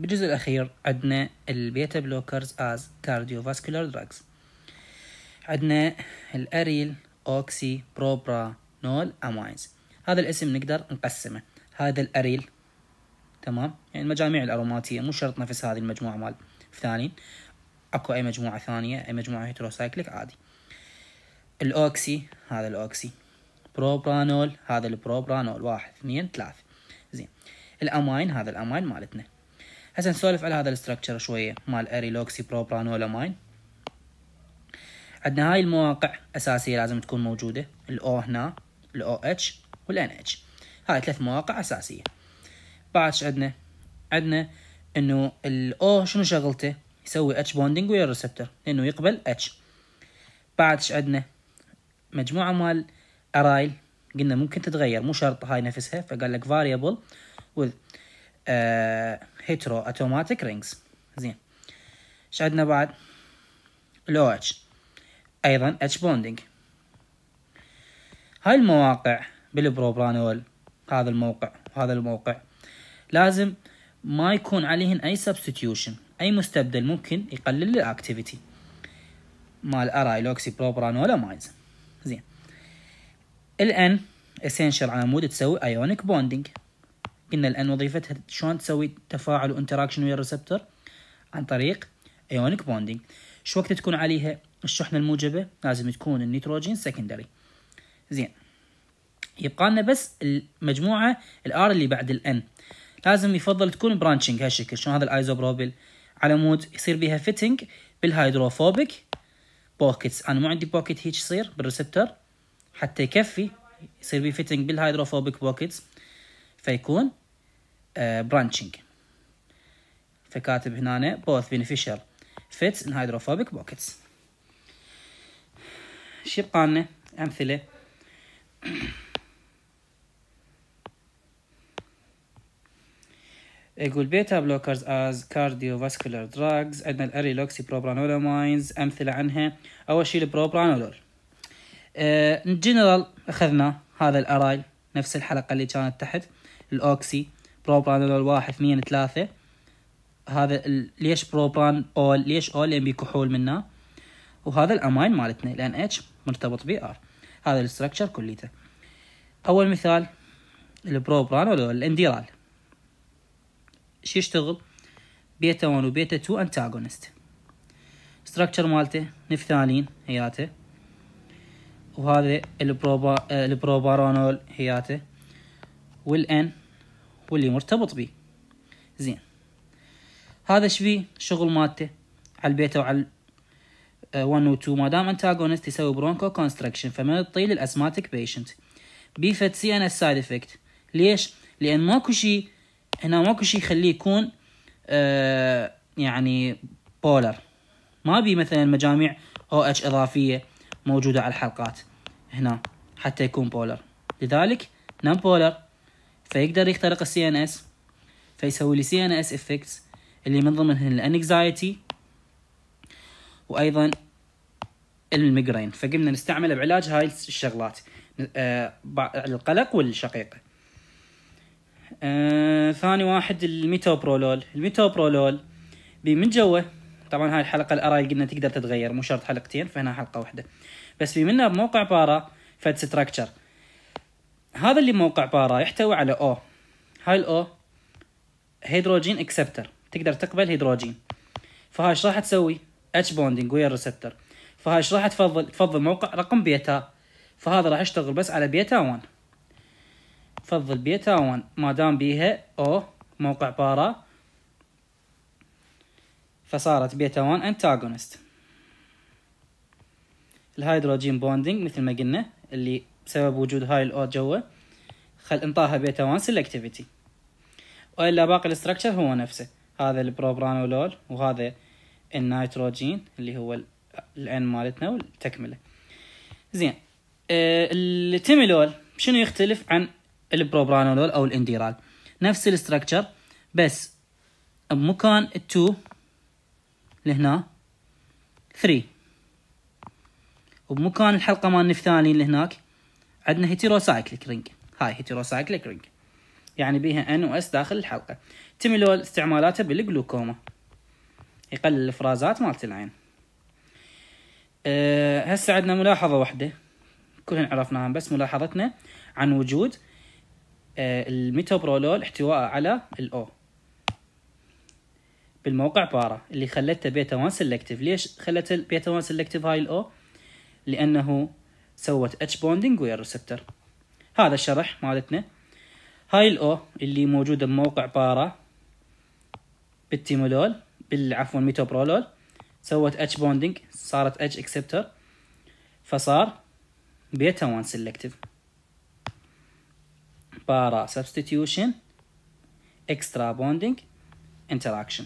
بالجزء الأخير عندنا البيتا بلوكرز از كارديو فاسكولار دراجز عندنا الأريل أوكسي نول أماينز هذا الاسم نقدر نقسمه هذا الأريل تمام يعني المجاميع الأروماتية مو شرط نفس هذه المجموعة مال ثاني اكو أي مجموعة ثانية أي مجموعة هيتروسايكليك عادي الأوكسي هذا الأوكسي بروبرانول هذا البروبرانول واحد اثنين ثلاث زين الأماين هذا الأماين مالتنا هسه نسولف على هذا الاستراكشر شويه مال اريلوكسي بروبرانولامين عندنا هاي المواقع اساسيه لازم تكون موجوده الاو هنا الاو اتش والان اتش هاي ثلاث مواقع اساسيه بعد عندنا عندنا انه الاو شنو شغلته يسوي اتش بوندينج ويا الريسبتر لانه يقبل اتش بعد عندنا مجموعه مال ارايل قلنا ممكن تتغير مو شرط هاي نفسها فقال لك فاريبل with اه، اه، هيترو اتوماتيك رينجز زين ايش عندنا بعد لو اتش ايضا اتش بوندينج هاي المواقع بالبروبرانول هذا الموقع وهذا الموقع لازم ما يكون عليهن اي سبستيوشن اي مستبدل ممكن يقلل الاكتيفيتي مال ارايلوكسي بروبرانول مايز زين الان اسينشال على مود تسوي ايونيك بوندينج قلنا الان وظيفتها شلون تسوي تفاعل وانتراكشن ويا الريسبتور عن طريق ايونيك بوندينج شو وقت تكون عليها الشحنه الموجبه لازم تكون النيتروجين سكندري زين يبقى لنا بس المجموعه الار اللي بعد الان لازم يفضل تكون برانشنج هالشكل شلون هذا الايزوبروبيل على مود يصير بيها فيتنج بالهيدروفوبيك بوكيتس انا مو عندي بوكيت هيك يصير بالريسبتور حتى يكفي يصير بيه فيتنج بالهيدروفوبيك بوكيتس فيكون برانشنج آه، فكاتب هنا both beneficial fits in hydrophobic pockets شو يبقى لنا امثله يقول بيتا بلوكرز از كارديو فاسكولار دراجز عندنا الاريلوكسي بروبرانولاماينز امثله عنها اول شيء البروبرانولول ان آه، جنرال اخذنا هذا الارايل نفس الحلقه اللي كانت تحت الاوكسي بروبانول واحد اثنين ثلاثة هذا ليش بروبان اول ليش اول لان بيكحول منه وهذا الاماين مالتنا لان اتش مرتبط بي ار هذا الاستراكشر كليته اول مثال البروبرانول ولا الانديرال شو يشتغل بيتا 1 وبيتا 2 انتاغونست ستراكشر مالته نفثالين هياته وهذا البروبا البروبارونول هياته والان واللي مرتبط بيه زين هذا ايش فيه شغل مالته على البيتا وعلى 1 آه، و 2 ما دام انتاجونست يسوي برونكو كونستركشن فمن الطيل الاسماتيك بيشنت بي فد سي ان السايد افكت ليش؟ لان ماكو شيء هنا ماكو شيء يخليه يكون آه يعني بولر ما بي مثلا مجاميع او اتش اضافيه موجوده على الحلقات هنا حتى يكون بولر لذلك نون بولر فيقدر يخترق السي ان اس فيسوي لي سي ان اس افكتس اللي من ضمنها الانكزايتي وايضا الميجرين فقمنا نستعمله بعلاج هاي الشغلات آه القلق والشقيقه آه ثاني واحد الميتوبرولول الميتوبرولول من جوه طبعا هاي الحلقه الاراء قلنا تقدر تتغير مو شرط حلقتين فهنا حلقه واحده بس في منها بموقع بارا فد ستراكشر هذا اللي موقع بارا يحتوي على او هاي الاو هيدروجين اكسبتر تقدر تقبل هيدروجين فهاي ايش راح تسوي اتش بوندينج ويا الريسبتر فهاي ايش راح تفضل تفضل موقع رقم بيتا فهذا راح يشتغل بس على بيتا 1 تفضل بيتا 1 ما دام بيها او موقع بارا فصارت بيتا 1 انتاغونست الهيدروجين بوندينج مثل ما قلنا اللي بسبب وجود هاي الاور جوا خل انطاها بيتا 1 سيلكتيفيتي والا باقي الاستراكشر هو نفسه هذا البروبرانولول وهذا النيتروجين اللي هو الان مالتنا والتكمله زين آه التيميلول شنو يختلف عن البروبرانولول او الانديرال نفس الاستراكشر بس بمكان 2 لهنا 3 وبمكان الحلقه مال النفثالين لهناك عندنا هيتيروسايكليك رينج هاي هيتيروسايكليك رينج يعني بيها ان واس داخل الحلقه تميلول استعمالاته بالجلوكوما يقلل الافرازات مالت العين أه هسه عندنا ملاحظه واحده كلنا عرفناها بس ملاحظتنا عن وجود أه الميتوبرولول احتوائه على الاو بالموقع بارا اللي خلته بيتا 1 سلكتيف ليش خلته بيتا 1 سلكتيف هاي الاو لانه سوت اتش بوندنج ويا الريسبتر هذا الشرح مالتنا هاي الاو اللي موجوده بموقع بارا بالتيمولول بالعفو ميتوبرولول سوت اتش بوندنج صارت اتش اكسبتر فصار بيتا 1 سيلكتيف بارا سبستيتيوشن اكسترا بوندنج انتراكشن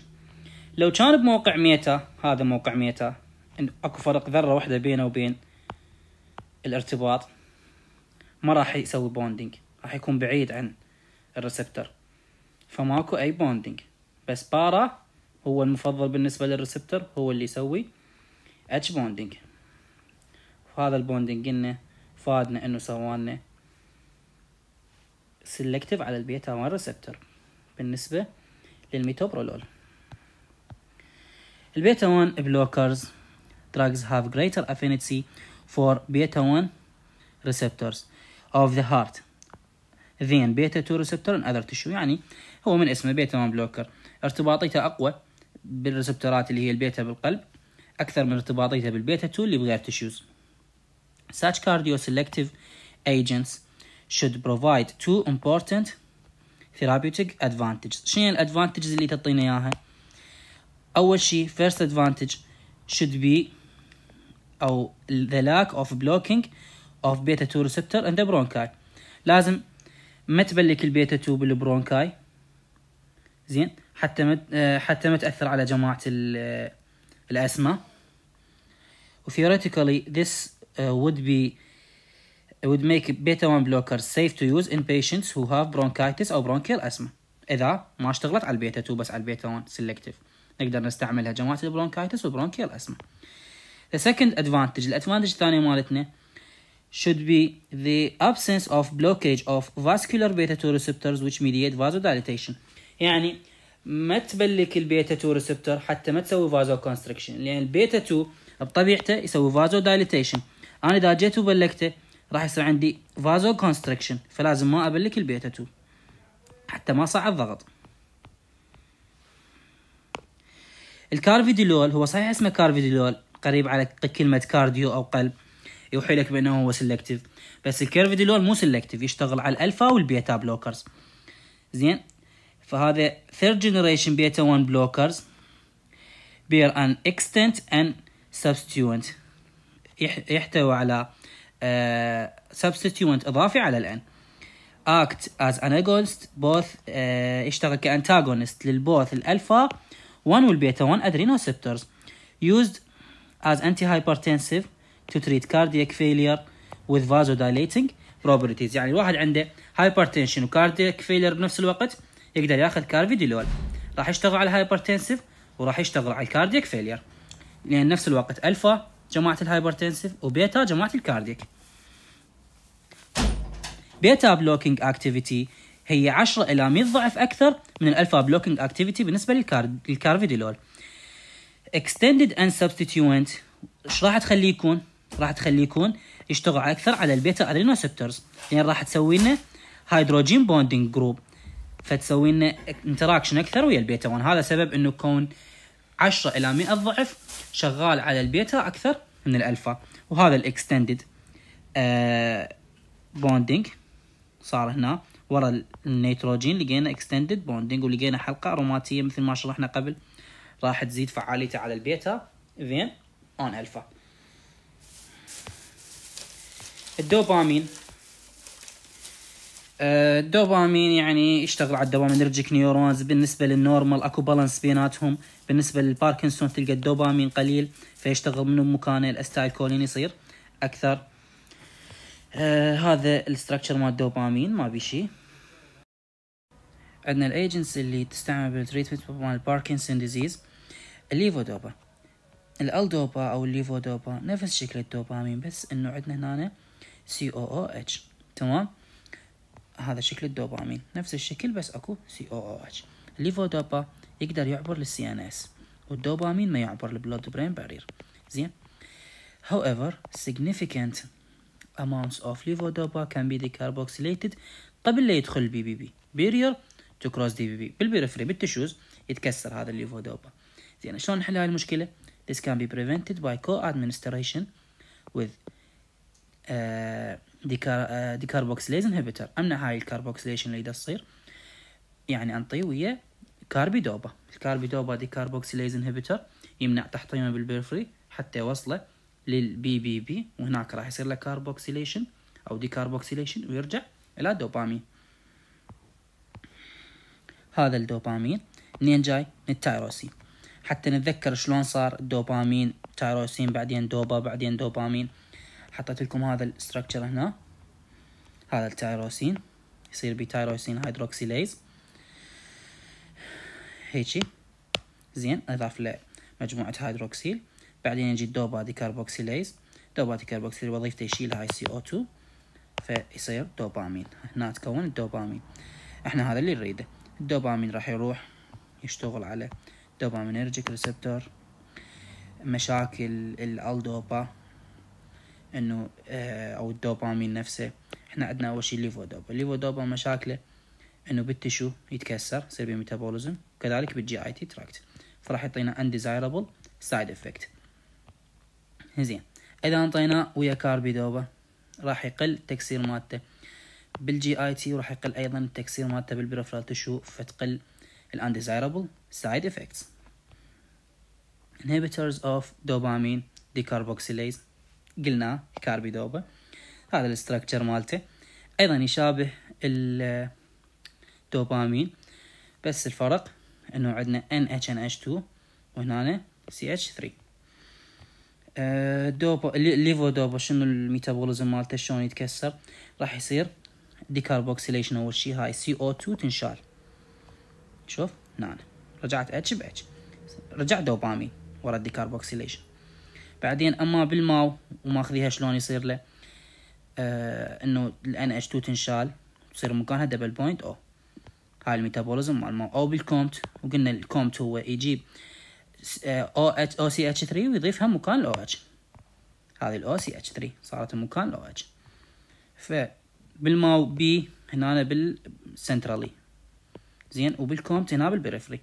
لو كان بموقع ميتا هذا موقع ميتا اكو فرق ذره واحده بينه وبين الارتباط ما راح يسوي بوندينج راح يكون بعيد عن الريسبتر فماكو اي بوندينج بس بارا هو المفضل بالنسبة للريسبتر هو اللي يسوي اتش بوندينج وهذا البوندينج قلنا فادنا انه سوالنا سيلكتيف على البيتا 1 ريسبتر بالنسبة للميتوبرولول البيتا 1 بلوكرز دراجز هاف جريتر افينيتي for beta 1 receptors of the heart then beta 2 receptor and other tissue يعني هو من اسمه beta 1 بلوكر ارتباطيته اقوى بالريسبتورات اللي هي البيتا بالقلب اكثر من ارتباطيته بالبيتا 2 اللي بغير tissues such cardio selective agents should provide two important therapeutic advantages شنو الادفانتجز اللي تعطينا اياها اول شيء first advantage should be او ذا لاك اوف بلوكينج اوف بيتا 2 ريسبتور in the برونكاي لازم ما تبلك البيتا 2 بالبرونكاي زين حتى ما آه، حتى ما تاثر على جماعه آه، الاسما theoretically this آه، would be would make beta 1 blockers safe to use in patients who have bronchitis أو bronchial asthma إذا ما اشتغلت على البيتا 2 بس على البيتا 1 selective نقدر نستعملها جماعة البرونكايتس والبرونكيال اسما فسكند ادفانتج الادفانتج الثانيه مالتنا should be the absence of blockage of vascular beta 2 receptors which mediate vasodilation يعني ما تبلك البيتا 2 ريسبتور حتى ما تسوي فازو كونستركشن لان البيتا 2 بطبيعته يسوي فازو دايليتيشن انا اذا جيت وبلكته راح يصير عندي فازو كونستركشن فلازم ما ابلك البيتا 2 حتى ما صعب ضغط الكارفيديلول هو صحيح اسمه كارفيديلول قريب على كلمه كارديو او قلب يوحي لك بانه هو سلكتيف بس الكيرفيديلول مو سلكتيف يشتغل على الالفا والبيتا بلوكرز زين فهذا ثيرد جنريشن بيتا 1 بلوكرز بير ان اكستنت ان سبستيونت يحتوي على سبستيونت آه، uh, اضافي على الان اكت از antagonist بوث آه، يشتغل كانتاغونست للبوث الالفا 1 والبيتا 1 ادرينوسبتورز يوزد as antihypertensive to treat cardiac failure with vasodilating properties يعني الواحد عنده hypertension وcardiac failure بنفس الوقت يقدر ياخذ كارفيديلول راح يشتغل على الهايبرتنسيف وراح يشتغل على الكاردييك فيلير لان نفس الوقت الفا جماعه الهايبرتنسيف وبيتا جماعه الكاردييك بيتا بلوكينج اكتيفيتي هي 10 الى 100 ضعف اكثر من الالفا بلوكينج اكتيفيتي بالنسبه للكارفيديلول extended and substituent ايش راح تخليه يكون؟ راح تخليه يكون يشتغل اكثر على البيتا ادرينوسبترز لان يعني راح تسوي لنا هيدروجين بوندنج جروب فتسوي لنا انتراكشن اكثر ويا البيتا 1 هذا سبب انه كون 10 الى 100 ضعف شغال على البيتا اكثر من الالفا وهذا الاكستندد آه، بوندنج صار هنا ورا النيتروجين لقينا اكستندد بوندنج ولقينا حلقه اروماتيه مثل ما شرحنا قبل راح تزيد فعاليته على البيتا زين اون الفا الدوبامين آه، الدوبامين يعني يشتغل على الدوبامينرجيك نيورونز بالنسبة للنورمال اكو بالانس بيناتهم بالنسبة للباركنسون تلقى الدوبامين قليل فيشتغل منه مكانه الاستايل كولين يصير اكثر آه هذا الستركتشر مال الدوبامين ما بي شيء عندنا الايجنتس اللي تستعمل بالتريتمنت مال باركنسون ديزيز الليفودوبا الالدوبا او الليفودوبا نفس شكل الدوبامين بس انه عندنا هنا سي او او اتش تمام هذا شكل الدوبامين نفس الشكل بس اكو سي او او اتش الليفودوبا يقدر يعبر للسي ان اس والدوبامين ما يعبر للبلود برين بارير زين however significant amounts of levodopa can be decarboxylated قبل لا يدخل البي بي بي بيرير تو كروس دي بي بي بالبريفري بالتشوز يتكسر هذا الليفودوبا زين شلون نحل هاي المشكله This can be prevented by co-administration with uh, decarboxylase inhibitor امنع هاي الكاربوكسيليشن اللي تصير يعني انطيه ويا كاربيدوبا الكاربيدوبا ديكاربوكسيليز انهبيتر يمنع تحطيمه بالبرفري حتى يوصله للبي بي بي وهناك راح يصير له كاربوكسيليشن او ديكاربوكسيليشن ويرجع الى دوبامين هذا الدوبامين منين جاي من التايروسين حتى نتذكر شلون صار الدوبامين تايروسين بعدين دوبا بعدين دوبامين حطيت لكم هذا الاستراكشر هنا هذا التايروسين يصير بتايروسين هيدروكسيليز هيجي زين اضاف له مجموعة هيدروكسيل بعدين يجي الدوبا ديكربوكسيليز دوبا ديكربوكسيل وظيفته يشيل هاي سي او 2 فيصير دوبامين هنا تكون الدوبامين احنا هذا اللي نريده الدوبامين راح يروح يشتغل على دوبامينرجيك ريسبتور مشاكل الالدوبا انه آه، او الدوبامين نفسه احنا عندنا اول شيء الليفودوبا الليفودوبا مشاكله انه بالتشو يتكسر يصير ميتابوليزم وكذلك بالجي اي تي تراكت فراح يعطينا انديزايربل سايد افكت زين اذا انطيناه ويا كاربيدوبا راح يقل تكسير مالته بالجي اي تي وراح يقل ايضا التكسير مالته بالبريفرال تشو فتقل الانديزايربل سايد افكتس inhibitors of dopamine decarboxylase قلنا كاربيدوبا هذا الاستراكشر مالته ايضا يشابه الدوبامين بس الفرق انه عندنا NHNH2 وهنا CH3 آه، دوبا الليفو دوبا شنو الميتابوليزم مالته شلون يتكسر راح يصير ديكاربوكسيليشن اول شيء هاي سي او 2 تنشال شوف هنا نعم. رجعت اتش باتش رجع دوبامين ورا الديكاربوكسيليشن بعدين اما بالماو وماخذيها شلون يصير له آه انه الان اتش 2 تنشال تصير مكانها دبل بوينت او هاي الميتابوليزم مال الماو او بالكومت وقلنا الكومت هو يجيب او اتش او سي اتش 3 ويضيفها مكان الاو اتش هذه الاو سي اتش 3 صارت مكان الاو اتش ف بالماو بي هنا بالسنترالي زين وبالكومت هنا بالبريفري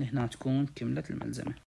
هنا تكون كملت الملزمه